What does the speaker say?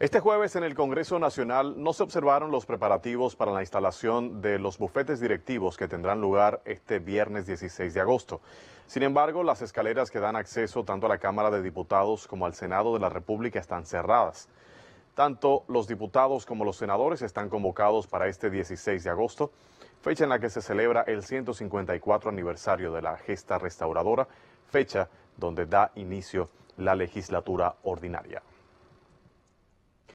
Este jueves en el Congreso Nacional no se observaron los preparativos para la instalación de los bufetes directivos que tendrán lugar este viernes 16 de agosto. Sin embargo, las escaleras que dan acceso tanto a la Cámara de Diputados como al Senado de la República están cerradas. Tanto los diputados como los senadores están convocados para este 16 de agosto, fecha en la que se celebra el 154 aniversario de la gesta restauradora, fecha donde da inicio la legislatura ordinaria.